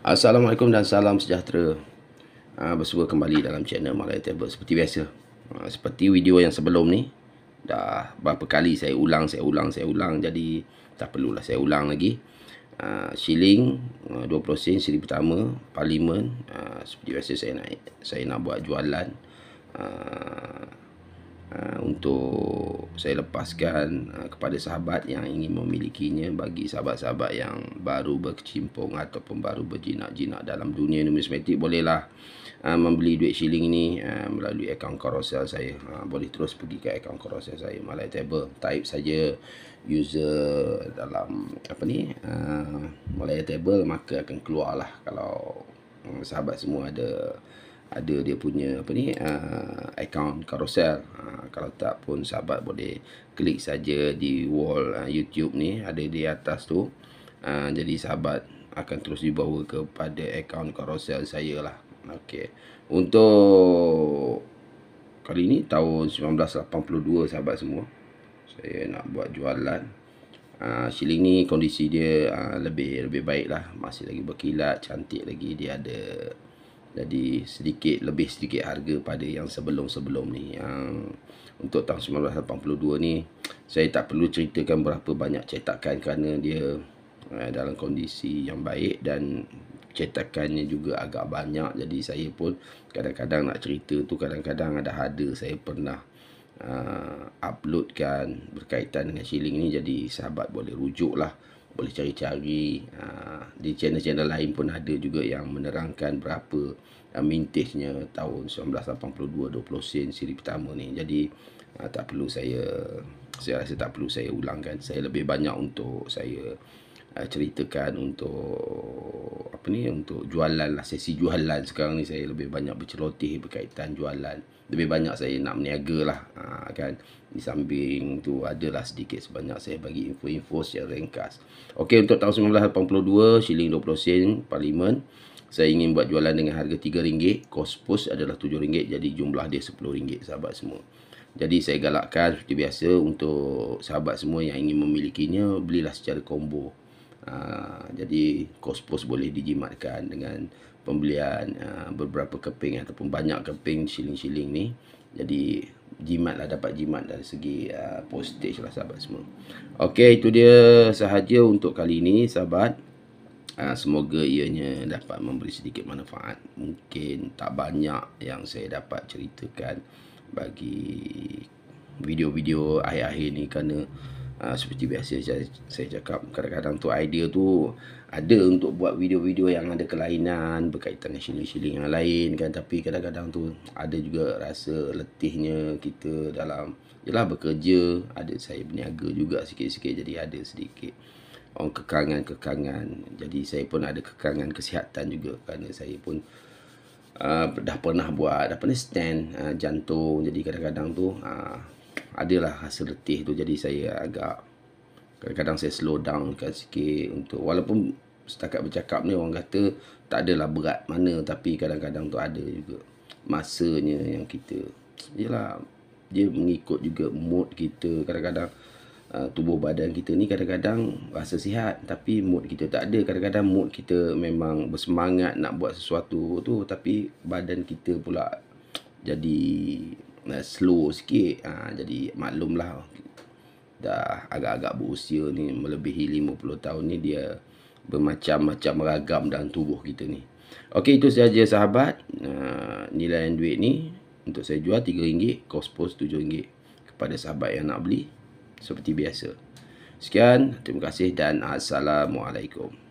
Assalamualaikum dan salam sejahtera ha, ah, Bersama kembali dalam channel Malaya Table Seperti biasa ha, Seperti video yang sebelum ni Dah berapa kali saya ulang, saya ulang, saya ulang Jadi tak perlulah saya ulang lagi ha, Shilling 20 sen siri pertama Parlimen ha, Seperti biasa saya nak, saya nak buat jualan Haa Ah, untuk saya lepaskan ah, kepada sahabat yang ingin memilikinya bagi sahabat-sahabat yang baru berkecimpung ataupun baru berjinak-jinak dalam dunia numismatik bolehlah ah, membeli duit shilling ini melalui akaun carousel saya uh, boleh terus pergi ke akaun carousel saya malay table type saja user dalam apa ni uh, malay table maka akan keluarlah kalau sahabat semua ada ada dia punya apa ni uh, account carousel uh, ah, kalau tak pun sahabat boleh klik saja di wall uh, YouTube ni ada di atas tu uh, jadi sahabat akan terus dibawa kepada account carousel saya lah okey untuk kali ni tahun 1982 sahabat semua saya nak buat jualan uh, siling ni kondisi dia uh, lebih lebih lah. masih lagi berkilat cantik lagi dia ada jadi sedikit lebih sedikit harga pada yang sebelum-sebelum ni yang ah, untuk tahun 1982 ni saya tak perlu ceritakan berapa banyak cetakan kerana dia eh, dalam kondisi yang baik dan cetakannya juga agak banyak jadi saya pun kadang-kadang nak cerita tu kadang-kadang ada harder saya pernah uh, uploadkan berkaitan dengan shilling ni jadi sahabat boleh rujuk lah boleh cari-cari ha, di channel-channel lain pun ada juga yang menerangkan berapa uh, mintisnya tahun 1982 20 sen siri pertama ni jadi ha, tak perlu saya saya rasa tak perlu saya ulangkan saya lebih banyak untuk saya uh, ceritakan untuk apa ni untuk jualan lah sesi jualan sekarang ni saya lebih banyak berceloteh berkaitan jualan lebih banyak saya nak berniaga lah ha, kan di samping tu adalah sedikit sebanyak saya bagi info-info secara ringkas ok untuk tahun 1982 shilling 20 sen parlimen saya ingin buat jualan dengan harga RM3 kos pos adalah RM7 jadi jumlah dia RM10 sahabat semua jadi saya galakkan seperti biasa untuk sahabat semua yang ingin memilikinya belilah secara combo Ah, jadi kos pos boleh dijimatkan dengan pembelian uh, beberapa keping ataupun banyak keping siling-siling ni jadi jimat lah dapat jimat dari segi uh, postage lah sahabat semua ok itu dia sahaja untuk kali ini sahabat uh, semoga ianya dapat memberi sedikit manfaat mungkin tak banyak yang saya dapat ceritakan bagi video-video akhir-akhir ni kerana Ah, seperti biasa saya, saya cakap kadang-kadang tu idea tu ada untuk buat video-video yang ada kelainan berkaitan dengan shilling-shilling yang lain kan tapi kadang-kadang tu ada juga rasa letihnya kita dalam ialah bekerja ada saya berniaga juga sikit-sikit jadi ada sedikit orang kekangan-kekangan jadi saya pun ada kekangan kesihatan juga kerana saya pun uh, dah pernah buat dah pernah stand uh, jantung jadi kadang-kadang tu uh, adalah rasa letih tu jadi saya agak kadang-kadang saya slow down kan sikit untuk walaupun setakat bercakap ni orang kata tak adalah berat mana tapi kadang-kadang tu ada juga masanya yang kita yalah dia mengikut juga mood kita kadang-kadang uh, tubuh badan kita ni kadang-kadang rasa sihat tapi mood kita tak ada kadang-kadang mood kita memang bersemangat nak buat sesuatu tu tapi badan kita pula jadi uh, slow sikit ha, jadi maklumlah dah agak-agak berusia ni melebihi 50 tahun ni dia bermacam-macam ragam dalam tubuh kita ni Okey itu sahaja sahabat uh, nilai duit ni untuk saya jual RM3 kos pos RM7 kepada sahabat yang nak beli seperti biasa sekian terima kasih dan assalamualaikum